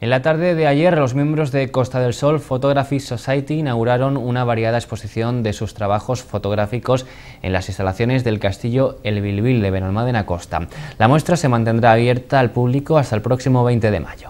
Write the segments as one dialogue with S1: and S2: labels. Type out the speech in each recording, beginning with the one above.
S1: En la tarde de ayer, los miembros de Costa del Sol Photography Society inauguraron una variada exposición de sus trabajos fotográficos en las instalaciones del castillo El Bilbil de Benalmádena Costa. La muestra se mantendrá abierta al público hasta el próximo 20 de mayo.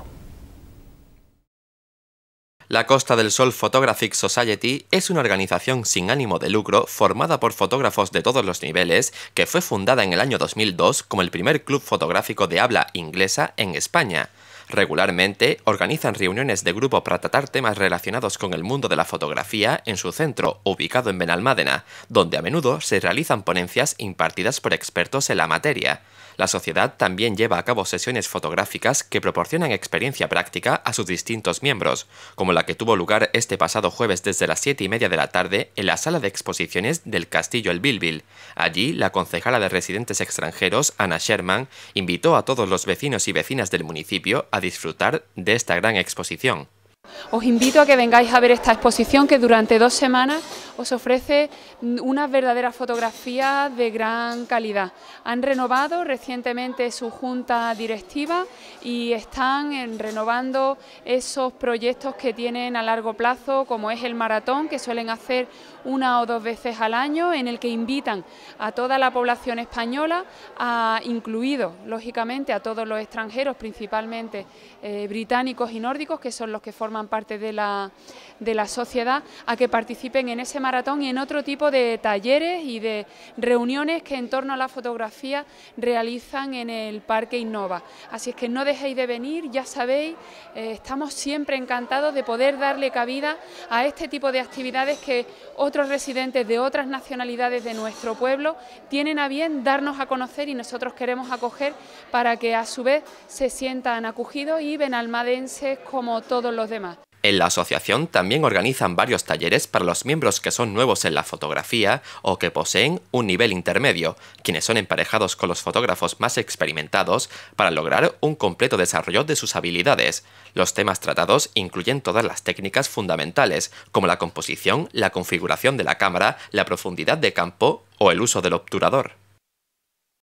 S1: La Costa del Sol Photographic Society es una organización sin ánimo de lucro formada por fotógrafos de todos los niveles que fue fundada en el año 2002 como el primer club fotográfico de habla inglesa en España. Regularmente organizan reuniones de grupo para tratar temas relacionados con el mundo de la fotografía en su centro, ubicado en Benalmádena, donde a menudo se realizan ponencias impartidas por expertos en la materia. La sociedad también lleva a cabo sesiones fotográficas que proporcionan experiencia práctica a sus distintos miembros, como la que tuvo lugar este pasado jueves desde las 7 y media de la tarde en la sala de exposiciones del Castillo El Bilbil. Allí, la concejala de residentes extranjeros, Ana Sherman, invitó a todos los vecinos y vecinas del municipio a disfrutar de esta gran exposición.
S2: Os invito a que vengáis a ver esta exposición que durante dos semanas os ofrece unas verdaderas fotografías de gran calidad. Han renovado recientemente su junta directiva y están renovando esos proyectos que tienen a largo plazo, como es el maratón, que suelen hacer una o dos veces al año, en el que invitan a toda la población española, a, incluido, lógicamente, a todos los extranjeros, principalmente eh, británicos y nórdicos, que son los que forman parte de la, sociedad a que participen en ese maratón y en otro tipo de talleres y de reuniones que en torno a la fotografía realizan en el Parque Innova. Así es que no dejéis de venir, ya sabéis, eh, estamos siempre encantados de poder darle cabida a este tipo de actividades que otros residentes de otras nacionalidades de nuestro pueblo tienen a bien darnos a conocer y nosotros queremos acoger para que a su vez se sientan acogidos y almadenses como todos los demás.
S1: En la asociación también organizan varios talleres para los miembros que son nuevos en la fotografía o que poseen un nivel intermedio, quienes son emparejados con los fotógrafos más experimentados para lograr un completo desarrollo de sus habilidades. Los temas tratados incluyen todas las técnicas fundamentales, como la composición, la configuración de la cámara, la profundidad de campo o el uso del obturador.